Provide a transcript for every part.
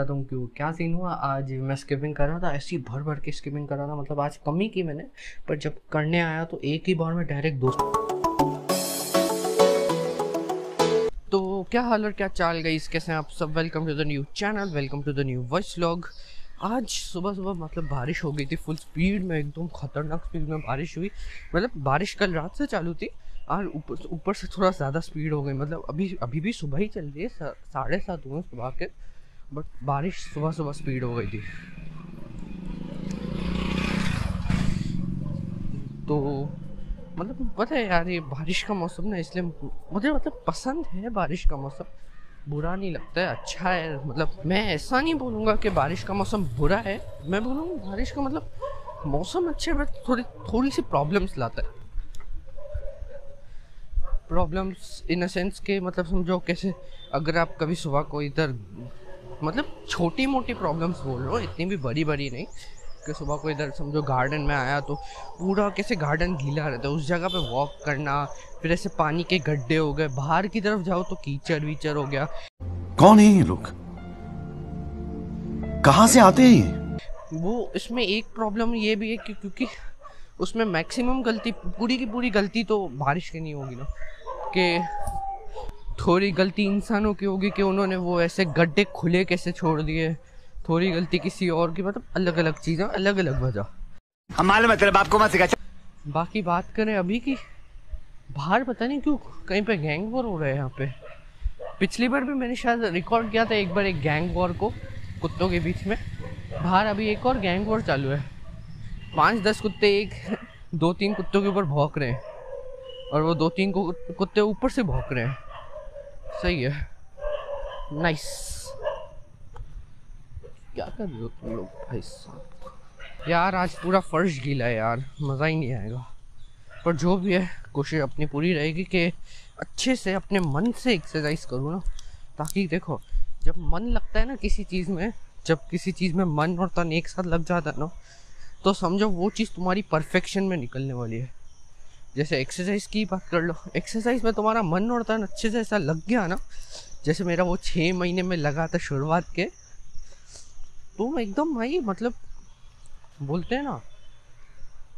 बताता हूँ क्यों क्या सीन हुआ आज मैं स्किपिंग कर रहा था ऐसी भर भर के स्किपिंग कर रहा था मतलब आज कमी की मैंने पर जब करने आया तो एक ही बार में डायरेक्ट दो तो क्या हाल और क्या चाल गई इसके से आप सब welcome to the new channel welcome to the new voice log आज सुबह सुबह मतलब बारिश हो गई थी फुल स्पीड में एकदम खतरनाक स्पीड में बारिश हुई मतलब बारिश कल रात से चालू थी और ऊपर ऊपर से थोड़ा ज़्यादा स्पीड हो गई मतलब अभी अभी भी सुबह ही चल रही है साढ़े सात हुए सुबह के बट बारिश सुबह सुबह स्पीड हो गई थी तो मतलब पता है यार ये बारिश का मौसम ना इसलिए मुझे मतलब पसंद है बारिश का मौसम बुरा नहीं लगता है अच्छा है मतलब मैं ऐसा नहीं बोलूँगा कि बारिश का मौसम बुरा है मैं बोलूँगा बारिश का मतलब मौसम अच्छे बट थोड़ी थोड़ी सी प्रॉब्लम्स लाता है प्रॉब्लम्स इन अ सेंस के मतलब समझो कैसे अगर आप कभी सुबह को इधर मतलब छोटी मोटी प्रॉब्लम्स बोल रहा हूँ इतनी भी बड़ी बड़ी नहीं कि सुबह को इधर समझो गार्डन में आया तो पूरा कैसे गार्डन गीला रहता है उस जगह पे वॉक करना फिर ऐसे पानी के गड्ढे हो गए बाहर की तरफ जाओ तो कीचड़ वीचर हो गया कौन है ये लोग कहाँ से आते हैं वो इसमें एक प्रॉब्लम ये भी है कि क्योंकि उसमें मैक्सिमम गलती पूरी की पूरी गलती तो बारिश की नहीं होगी ना कि थोड़ी गलती इंसानों की होगी कि उन्होंने वो ऐसे गड्ढे खुले कैसे छोड़ दिए थोड़ी गलती किसी और की मतलब अलग अलग चीज़ें अलग अलग वजह मालूम है मत सिखा बाकी बात करें अभी की बाहर पता नहीं क्यों कहीं पे गैंग वॉर हो रहा है यहाँ पे पिछली बार भी मैंने शायद रिकॉर्ड किया था एक बार एक गैंग वॉर को कुत्तों के बीच में बाहर अभी एक और गैंग वॉर चालू है पाँच दस कुत्ते एक दो तीन कुत्तों के ऊपर भौंक रहे हैं और वो दो तीन कुत्ते ऊपर से भौंक रहे हैं सही है नाइस क्या कर रहे हो तुम लोग भाई यार आज पूरा फर्श गीला है यार मज़ा ही नहीं आएगा पर जो भी है कोशिश अपनी पूरी रहेगी कि अच्छे से अपने मन से एक्सरसाइज करूँ ना ताकि देखो जब मन लगता है ना किसी चीज़ में जब किसी चीज़ में मन और तन एक साथ लग जाता है ना तो समझो वो चीज़ तुम्हारी परफेक्शन में निकलने वाली है जैसे एक्सरसाइज की बात कर लो एक्सरसाइज में तुम्हारा मन और तन अच्छे से ऐसा लग गया ना जैसे मेरा वो छः महीने में लगा था शुरुआत के तुम तो एकदम भाई मतलब बोलते हैं ना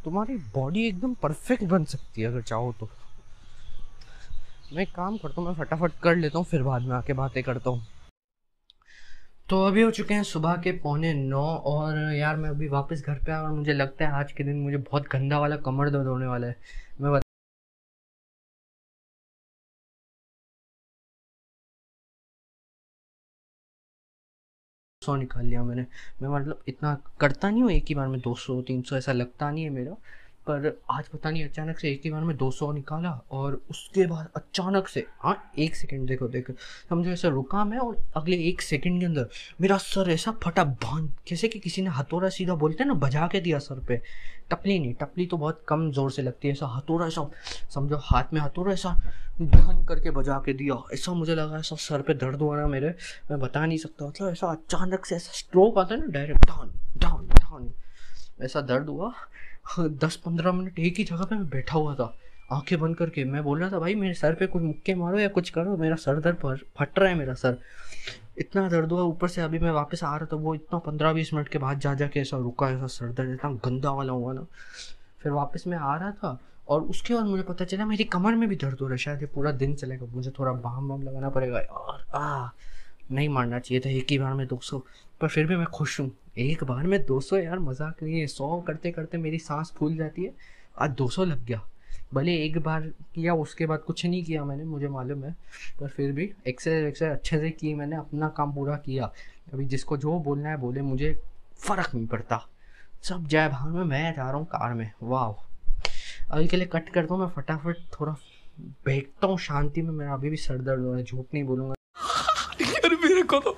तुम्हारी बॉडी एकदम परफेक्ट बन सकती है अगर चाहो तो मैं काम करता हूँ मैं फटाफट कर लेता हूँ फिर बाद में आके बातें करता हूँ तो अभी हो चुके हैं सुबह के पौने नौ और यार मैं अभी वापस घर पे आया और मुझे लगता है आज के दिन मुझे बहुत गंदा वाला कमर दर्द होने वाला है सौ निकाल लिया मैंने मैं मतलब इतना करता नहीं हूँ एक ही बार में दो सौ तीन सौ ऐसा लगता नहीं है मेरा पर आज पता नहीं अचानक से एक ही बार में 200 निकाला और उसके बाद अचानक से हाँ एक सेकंड देखो देखो समझो ऐसा रुका मैं और अगले एक सेकंड के अंदर मेरा सर ऐसा फटा भान जैसे कि किसी ने हथौड़ा सीधा बोलते हैं ना बजा के दिया सर पे टपली नहीं टपली तो बहुत कम जोर से लगती है ऐसा हथौड़ा ऐसा समझो हाथ में हथौड़ा ऐसा धन करके बजा के दिया ऐसा मुझे लगा ऐसा सर पे दर्द हुआ ना मेरे मैं बता नहीं सकता मतलब ऐसा अचानक से ऐसा स्ट्रोक आता है ना डायरेक्ट डाउन डाउन डाउन ऐसा दर्द हुआ दस पंद्रह मिनट एक ही जगह पे मैं बैठा हुआ था आंखें बंद करके मैं बोल रहा था भाई मेरे सर पे कुछ मुक्के मारो या कुछ करो मेरा सर दर्द फट रहा है मेरा सर इतना दर्द हुआ ऊपर से अभी मैं वापस आ रहा था वो इतना पंद्रह बीस मिनट के बाद जा जा के ऐसा रुका ऐसा सर दर्द इतना गंदा वाला हुआ ना फिर वापस मैं आ रहा था और उसके बाद मुझे पता चला मेरी कमर में भी दर्द हो रहा है शायद ये पूरा दिन चलेगा मुझे थोड़ा बाम वाम लगाना पड़ेगा और आ नहीं मारना चाहिए था एक ही बार में दो सौ पर फिर भी मैं खुश हूँ एक बार में 200 यार मजाक नहीं है सौ करते करते मेरी सांस फूल जाती है आज 200 लग गया भले एक बार किया उसके बाद कुछ नहीं किया मैंने मुझे मालूम है पर फिर भी एक्सरसाइज एक्सरसाइज अच्छे से की मैंने अपना काम पूरा किया अभी जिसको जो बोलना है बोले मुझे फ़र्क नहीं पड़ता सब जय भान में मैं जा रहा हूँ कार में वाह अभी के लिए कट कर दो मैं फटाफट थोड़ा बैठता हूँ शांति में मेरा अभी भी सर दर्द हो रहा है झूठ नहीं बोलूँगा मेरे को तो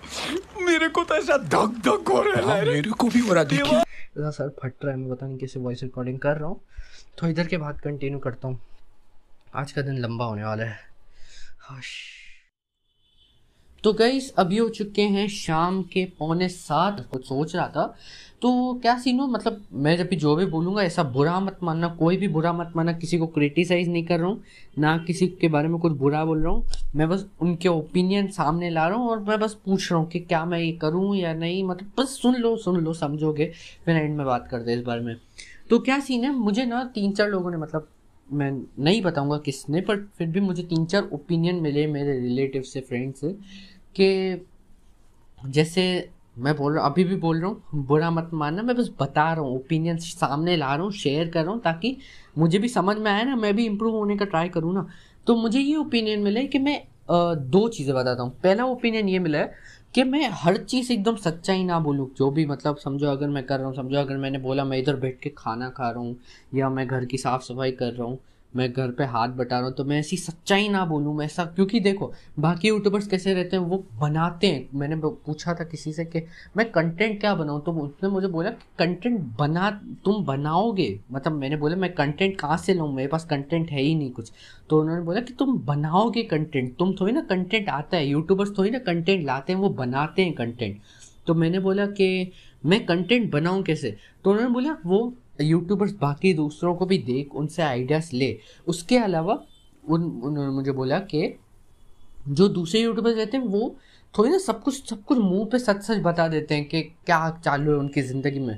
मेरे को तो ऐसा धक धक हो रहा है हाँ, मेरे को भी हो रहा देखिए इतना सर फट रहा है मैं पता नहीं कैसे वॉइस रिकॉर्डिंग कर रहा हूँ तो इधर के बाद कंटिन्यू करता हूँ आज का दिन लंबा होने वाला है हश तो गईस अभी हो चुके हैं शाम के पौने सात कुछ सोच रहा था तो क्या सीन हो मतलब मैं जब भी जो भी बोलूँगा ऐसा बुरा मत मानना कोई भी बुरा मत मानना किसी को क्रिटिसाइज़ नहीं कर रहा हूँ ना किसी के बारे में कुछ बुरा बोल रहा हूँ मैं बस उनके ओपिनियन सामने ला रहा हूँ और मैं बस पूछ रहा हूँ कि क्या मैं ये करूँ या नहीं मतलब बस सुन लो सुन लो समझोगे फिर एंड में बात करते इस बारे में तो क्या सीन है मुझे ना तीन चार लोगों ने मतलब मैं नहीं बताऊंगा किसने पर फिर भी मुझे तीन चार ओपिनियन मिले मेरे रिलेटिव से फ्रेंड से कि जैसे मैं बोल रहा हूँ अभी भी बोल रहा हूँ बुरा मत मानना मैं बस बता रहा हूँ ओपिनियन सामने ला रहा हूँ शेयर कर रहा हूँ ताकि मुझे भी समझ में आए ना मैं भी इम्प्रूव होने का ट्राई करूँ ना तो मुझे ये ओपिनियन मिला है कि मैं दो चीज़ें बताता हूँ पहला ओपिनियन ये मिला है कि मैं हर चीज़ एकदम सच्चाई ना बोलूँ जो भी मतलब समझो अगर मैं कर रहा हूँ समझो अगर मैंने बोला मैं इधर बैठ के खाना खा रहा हूँ या मैं घर की साफ़ सफाई कर रहा हूँ मैं घर पे हाथ बटा रहा हूँ तो मैं ऐसी सच्चाई ना बोलूँ मैं ऐसा क्योंकि देखो बाकी यूट्यूबर्स कैसे रहते हैं वो बनाते हैं मैंने पूछा था किसी से कि मैं कंटेंट क्या बनाऊँ तो उसने मुझे बोला कंटेंट बना तुम बनाओगे मतलब मैंने बोला मैं कंटेंट कहाँ से लाऊँ मेरे पास कंटेंट है ही नहीं कुछ तो उन्होंने बोला कि तुम बनाओगे कंटेंट तुम थोड़ी ना कंटेंट आता है यूट्यूबर्स थोड़ी ना कंटेंट लाते हैं वो बनाते हैं कंटेंट तो मैंने बोला कि मैं कंटेंट बनाऊँ कैसे तो उन्होंने बोला वो यूट्यूबर्स बाकी दूसरों को भी देख उनसे आइडियाज़ ले उसके अलावा उन उन्होंने मुझे बोला कि जो दूसरे यूट्यूबर्स रहते हैं वो थोड़ी ना सब कुछ सब कुछ मुंह पे सच सच बता देते हैं कि क्या चालू है उनकी ज़िंदगी में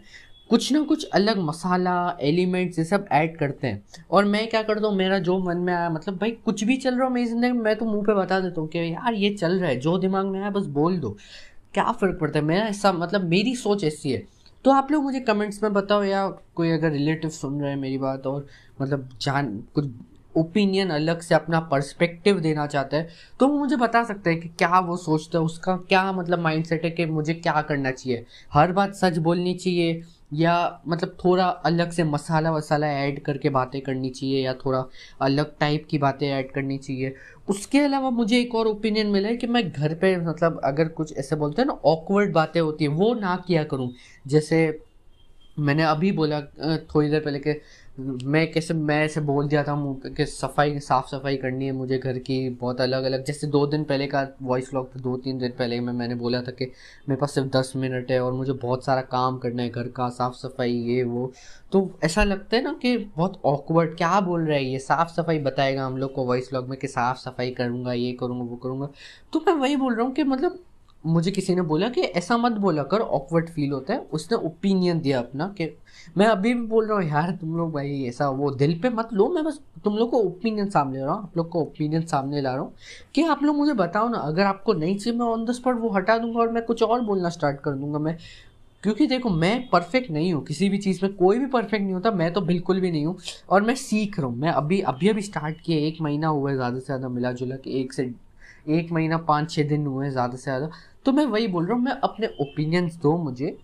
कुछ ना कुछ अलग मसाला एलिमेंट्स ये सब ऐड करते हैं और मैं क्या करता हूँ मेरा जो मन में आया मतलब भाई कुछ भी चल रहा हो मेरी ज़िंदगी में मैं तो मुंह पे बता देता हूँ कि यार ये चल रहा है जो दिमाग में आया बस बोल दो क्या फ़र्क पड़ता है मेरा ऐसा मतलब मेरी सोच ऐसी है तो आप लोग मुझे कमेंट्स में बताओ या कोई अगर रिलेटिव सुन रहे हैं मेरी बात और मतलब जान कुछ ओपिनियन अलग से अपना पर्सपेक्टिव देना चाहता है तो वो मुझे बता सकते हैं कि क्या वो सोचता है उसका क्या मतलब माइंडसेट है कि मुझे क्या करना चाहिए हर बात सच बोलनी चाहिए या मतलब थोड़ा अलग से मसाला वसाला ऐड करके बातें करनी चाहिए या थोड़ा अलग टाइप की बातें ऐड करनी चाहिए उसके अलावा मुझे एक और ओपिनियन मिला है कि मैं घर पे मतलब अगर कुछ ऐसे बोलते हैं ना ऑकवर्ड बातें होती हैं वो ना किया करूँ जैसे मैंने अभी बोला थोड़ी देर पहले कि मैं कैसे मैं ऐसे बोल दिया था कि सफाई साफ़ सफाई करनी है मुझे घर की बहुत अलग अलग जैसे दो दिन पहले का वॉइस व्लॉग था दो तीन दिन पहले में मैंने बोला था कि मेरे पास सिर्फ दस मिनट है और मुझे बहुत सारा काम करना है घर का साफ़ सफाई ये वो तो ऐसा लगता है ना कि बहुत ऑकवर्ड क्या बोल रहा है ये साफ़ सफाई बताएगा हम लोग को वॉइस व्लॉग में कि साफ़ सफाई करूँगा ये करूँगा वो करूँगा तो मैं वही बोल रहा हूँ कि मतलब मुझे किसी ने बोला कि ऐसा मत बोला कर ऑकवर्ड फील होता है उसने ओपिनियन दिया अपना कि मैं अभी भी बोल रहा हूँ यार तुम लोग भाई ऐसा वो दिल पे मत लो मैं बस तुम लोग को ओपिनियन सामने ला रहा हूँ आप लोग को ओपिनियन सामने ला रहा हूँ कि आप लोग मुझे बताओ ना अगर आपको नहीं चाहिए मैं ऑन द स्पॉट वो हटा दूंगा और मैं कुछ और बोलना स्टार्ट कर दूंगा मैं क्योंकि देखो मैं परफेक्ट नहीं हूँ किसी भी चीज़ में कोई भी परफेक्ट नहीं होता मैं तो बिल्कुल भी नहीं हूँ और मैं सीख रहा हूँ मैं अभी अभी अभी स्टार्ट किया एक महीना हुआ है ज़्यादा से ज़्यादा मिला जुला के एक से एक महीना पाँच छः दिन हुए हैं ज़्यादा से ज़्यादा तो मैं वही बोल रहा हूँ मैं अपने ओपिनियंस दो मुझे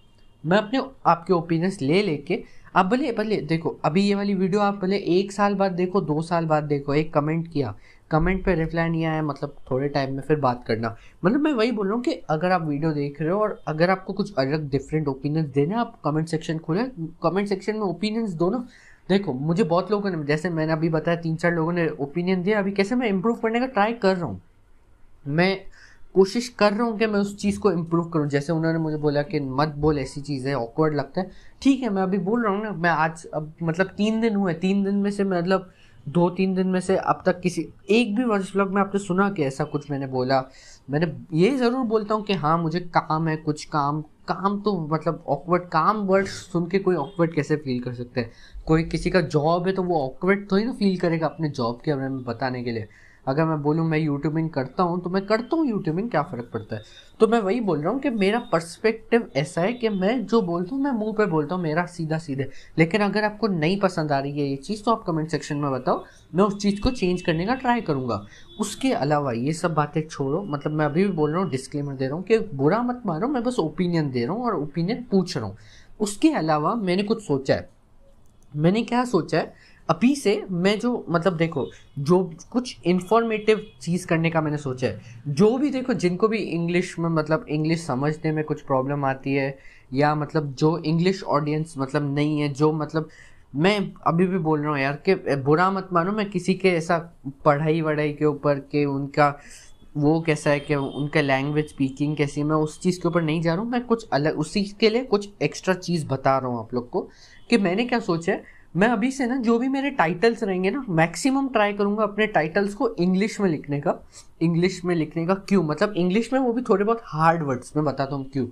मैं अपने आपके ओपिनियंस ले लेके आप भले भले देखो अभी ये वाली वीडियो आप भले एक साल बाद देखो दो साल बाद देखो एक कमेंट किया कमेंट पे रिप्लाई नहीं आया मतलब थोड़े टाइम में फिर बात करना मतलब मैं वही बोल रहा हूँ कि अगर आप वीडियो देख रहे हो और अगर आपको कुछ अलग डिफरेंट ओपिनियंस देना आप कमेंट सेक्शन खोले कमेंट सेक्शन में ओपिनियंस दो ना देखो मुझे बहुत लोगों ने जैसे मैंने अभी बताया तीन चार लोगों ने ओपिनियन दिया अभी कैसे मैं इम्प्रूव करने का ट्राई कर रहा हूँ मैं कोशिश कर रहा हूँ कि मैं उस चीज़ को इम्प्रूव करूँ जैसे उन्होंने मुझे बोला कि मत बोल ऐसी चीज़ है ऑकवर्ड लगता है ठीक है मैं अभी बोल रहा हूँ ना मैं आज अब मतलब तीन दिन हुए तीन दिन में से मतलब दो तीन दिन में से अब तक किसी एक भी वर्ष ब्लॉग मतलब में आपने सुना कि ऐसा कुछ मैंने बोला मैंने ये ज़रूर बोलता हूँ कि हाँ मुझे काम है कुछ काम काम तो मतलब ऑकवर्ड काम वर्ड सुन के कोई ऑकवर्ड कैसे फील कर सकते हैं कोई किसी का जॉब है तो वो ऑकवर्ड थोड़ी ना फील करेगा अपने जॉब के बारे में बताने के लिए अगर मैं बोलूँ मैं यूट्यूबिंग करता हूँ तो मैं करता हूँ यूट्यूबिंग क्या फ़र्क पड़ता है तो मैं वही बोल रहा हूँ कि मेरा पर्सपेक्टिव ऐसा है कि मैं जो बोलता हूँ मैं मुंह पे बोलता हूँ मेरा सीधा सीधे लेकिन अगर आपको नहीं पसंद आ रही है ये चीज़ तो आप कमेंट सेक्शन में बताओ मैं उस चीज़ को चेंज करने का ट्राई करूँगा उसके अलावा ये सब बातें छोड़ो मतलब मैं अभी भी बोल रहा हूँ डिस्क्लेमर दे रहा हूँ कि बुरा मत मारो मैं बस ओपिनियन दे रहा हूँ और ओपिनियन पूछ रहा हूँ उसके अलावा मैंने कुछ सोचा है मैंने क्या सोचा है अभी से मैं जो मतलब देखो जो कुछ इन्फॉर्मेटिव चीज़ करने का मैंने सोचा है जो भी देखो जिनको भी इंग्लिश में मतलब इंग्लिश समझने में कुछ प्रॉब्लम आती है या मतलब जो इंग्लिश ऑडियंस मतलब नहीं है जो मतलब मैं अभी भी बोल रहा हूँ यार कि बुरा मत मानो मैं किसी के ऐसा पढ़ाई वढ़ाई के ऊपर के उनका वो कैसा है कि उनका लैंग्वेज स्पीकिंग कैसी है मैं उस चीज़ के ऊपर नहीं जा रहा हूँ मैं कुछ अलग उसी के लिए कुछ एक्स्ट्रा चीज़ बता रहा हूँ आप लोग को कि मैंने क्या सोचा है मैं अभी से ना जो भी मेरे टाइटल्स रहेंगे ना मैक्सिमम ट्राई करूंगा अपने टाइटल्स को इंग्लिश में लिखने का इंग्लिश में लिखने का क्यों मतलब इंग्लिश में वो भी थोड़े बहुत हार्ड वर्ड्स में बताता हूँ क्यों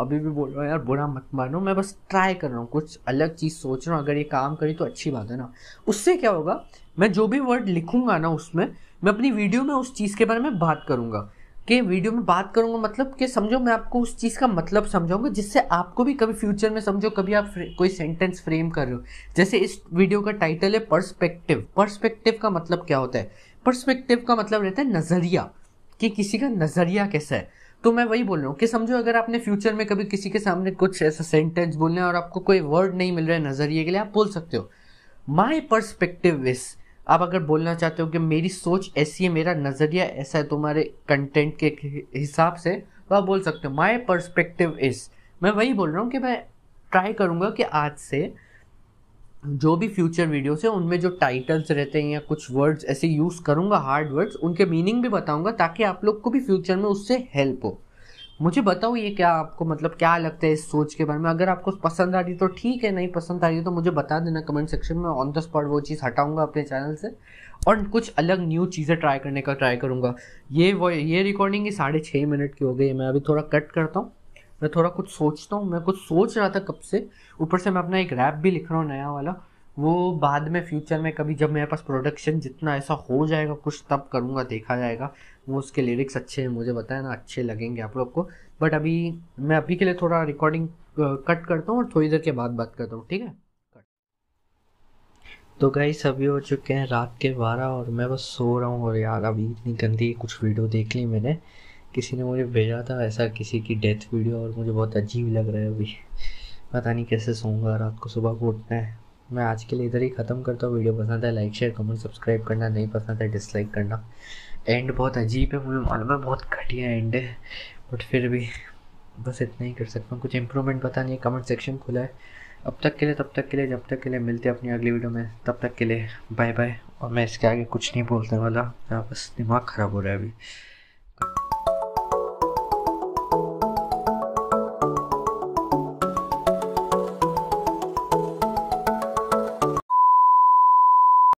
अभी भी बोल रहा हूँ यार बुरा मत मानो मैं बस ट्राई कर रहा हूँ कुछ अलग चीज़ सोच रहा हूँ अगर ये काम करी तो अच्छी बात है ना उससे क्या होगा मैं जो भी वर्ड लिखूंगा ना उसमें मैं अपनी वीडियो में उस चीज़ के बारे में बात करूँगा के वीडियो में बात करूंगा मतलब कि समझो मैं आपको उस चीज़ का मतलब समझाऊंगा जिससे आपको भी कभी फ्यूचर में समझो कभी आप कोई सेंटेंस फ्रेम कर रहे हो जैसे इस वीडियो का टाइटल है पर्सपेक्टिव पर्सपेक्टिव का मतलब क्या होता है पर्सपेक्टिव का मतलब रहता है नज़रिया कि किसी का नज़रिया कैसा है तो मैं वही बोल रहा हूँ कि समझो अगर आपने फ्यूचर में कभी किसी के सामने कुछ ऐसा सेंटेंस बोलना है और आपको कोई वर्ड नहीं मिल रहा है नज़रिए के लिए आप बोल सकते हो माई परस्पेक्टिव इज़ आप अगर बोलना चाहते हो कि मेरी सोच ऐसी है मेरा नज़रिया ऐसा है तुम्हारे कंटेंट के हिसाब से तो आप बोल सकते हो माई परस्पेक्टिव इज़ मैं वही बोल रहा हूँ कि मैं ट्राई करूँगा कि आज से जो भी फ्यूचर वीडियोस हैं उनमें जो टाइटल्स रहते हैं या कुछ वर्ड्स ऐसे यूज़ करूँगा हार्ड वर्ड्स उनके मीनिंग भी बताऊँगा ताकि आप लोग को भी फ्यूचर में उससे हेल्प हो मुझे बताओ ये क्या आपको मतलब क्या लगता है इस सोच के बारे में अगर आपको पसंद आ रही तो ठीक है नहीं पसंद आ रही तो मुझे बता देना कमेंट सेक्शन में ऑन द स्पॉट वो चीज़ हटाऊंगा अपने चैनल से और कुछ अलग न्यू चीज़ें ट्राई करने का ट्राई करूँगा ये वो ये रिकॉर्डिंग ही साढ़े छः मिनट की हो गई है मैं अभी थोड़ा कट करता हूँ मैं थोड़ा कुछ सोचता हूँ मैं कुछ सोच रहा था कब से ऊपर से मैं अपना एक रैप भी लिख रहा हूँ नया वाला वो बाद में फ्यूचर में कभी जब मेरे पास प्रोडक्शन जितना ऐसा हो जाएगा कुछ तब करूँगा देखा जाएगा वो उसके लिरिक्स अच्छे हैं मुझे बताया ना अच्छे लगेंगे आप लोग को बट अभी मैं अभी के लिए थोड़ा रिकॉर्डिंग कट करता हूँ और थोड़ी देर के बाद बात करता हूँ ठीक है तो गई सभी हो चुके हैं रात के बारह और मैं बस सो रहा हूँ और यार अभी इतनी गंदी कुछ वीडियो देख ली मैंने किसी ने मुझे भेजा था ऐसा किसी की डेथ वीडियो और मुझे बहुत अजीब लग रहा है अभी पता नहीं कैसे सोऊंगा रात को सुबह को उठना है मैं आज के लिए इधर ही ख़त्म करता हूँ वीडियो पसंद है लाइक शेयर कमेंट सब्सक्राइब करना नहीं पसंद है डिसलाइक करना एंड बहुत अजीब है मुझे मालूम है बहुत घटिया एंड है बट फिर भी बस इतना ही कर सकता हूँ कुछ इंप्रूवमेंट पता नहीं कमेंट सेक्शन खुला है अब तक के लिए तब तक के लिए जब तक के लिए मिलते हैं अपनी अगली वीडियो में तब तक के लिए बाय बाय और मैं इसके आगे कुछ नहीं बोलने वाला मेरा बस दिमाग ख़राब हो रहा है अभी